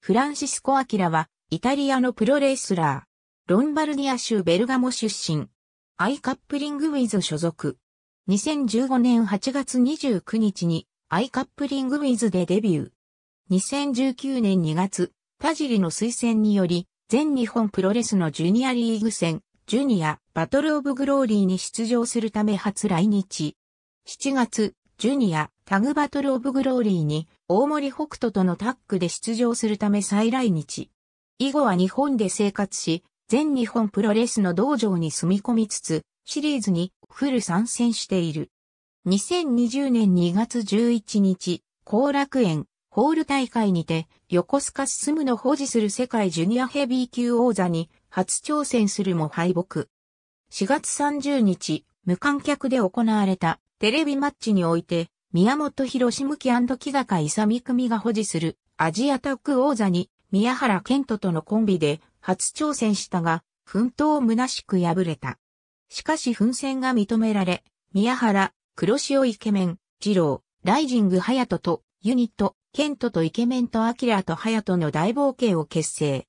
フランシスコ・アキラは、イタリアのプロレスラー。ロンバルディア州ベルガモ出身。アイカップリングウィズ所属。2015年8月29日に、アイカップリングウィズでデビュー。2019年2月、田尻の推薦により、全日本プロレスのジュニアリーグ戦、ジュニア、バトルオブグローリーに出場するため初来日。7月、ジュニア、タグバトルオブグローリーに、大森北斗とのタッグで出場するため再来日。以後は日本で生活し、全日本プロレスの道場に住み込みつつ、シリーズにフル参戦している。2020年2月11日、後楽園、ホール大会にて、横須賀進むの保持する世界ジュニアヘビー級王座に初挑戦するも敗北。4月30日、無観客で行われたテレビマッチにおいて、宮本博志向き木坂勇組が保持するアジアタッグ王座に宮原健人とのコンビで初挑戦したが、奮闘を虚しく敗れた。しかし奮戦が認められ、宮原、黒潮イケメン、二郎、ライジング隼人と、ユニット、健人とイケメンとアキラと隼人の大冒険を結成。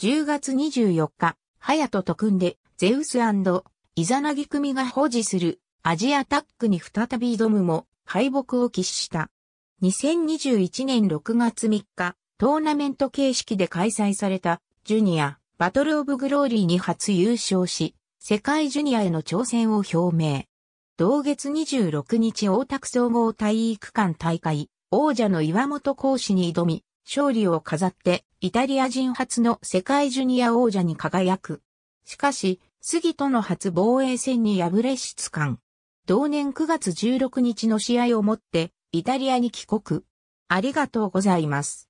10月24日、隼人と組んで、ゼウスイザナギ組が保持するアジアタックに再び挑むも敗北を喫した。2021年6月3日、トーナメント形式で開催されたジュニアバトルオブグローリーに初優勝し、世界ジュニアへの挑戦を表明。同月26日大田区総合体育館大会、王者の岩本講師に挑み、勝利を飾ってイタリア人初の世界ジュニア王者に輝く。しかし、杉との初防衛戦に敗れ質感。同年9月16日の試合をもって、イタリアに帰国。ありがとうございます。